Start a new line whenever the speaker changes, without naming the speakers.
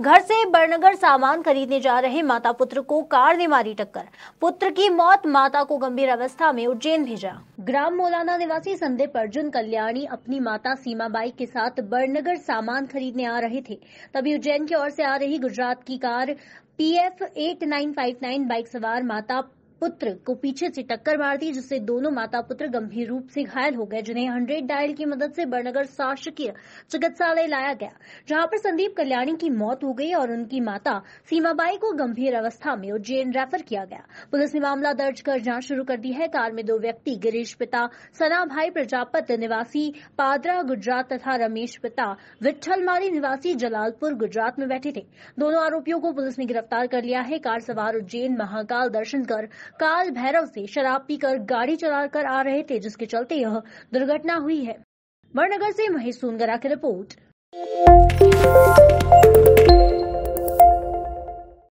घर से बड़नगर सामान खरीदने जा रहे माता पुत्र को कार ने मारी टक्कर पुत्र की मौत माता को गंभीर अवस्था में उज्जैन भेजा ग्राम मोलाना निवासी संदीप अर्जुन कल्याणी अपनी माता सीमा बाई के साथ बड़नगर सामान खरीदने आ रहे थे तभी उज्जैन की ओर से आ रही गुजरात की car P F eight nine five nine bike सवार माता पुत्र को पीछे से टक्कर मार दी जिससे दोनों माता पुत्र गंभीर रूप से घायल हो गए जिन्हें हंड्रेड डायल की मदद से बड़नगर शासकीय चिकित्सालय लाया गया जहां पर संदीप कल्याणी की मौत हो गई और उनकी माता सीमाबाई को गंभीर अवस्था में उज्जैन रेफर किया गया पुलिस ने मामला दर्ज कर जांच शुरू कर दी है कार में दो व्यक्ति गिरीश पिता सना भाई प्रजापत निवासी पादरा गुजरात तथा रमेश पिता विट्ठल निवासी जलालपुर गुजरात में बैठे थे दोनों आरोपियों को पुलिस ने गिरफ्तार कर लिया है कार सवार उज्जैन महाकाल दर्शन कर काल भैरव से शराब पीकर गाड़ी चलाकर आ रहे थे जिसके चलते यह दुर्घटना हुई है बड़नगर से महेश सोनगरा की रिपोर्ट